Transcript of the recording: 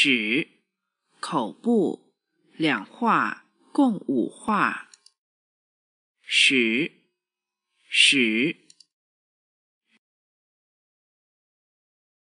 矢，口部，两画，共五画。矢，矢。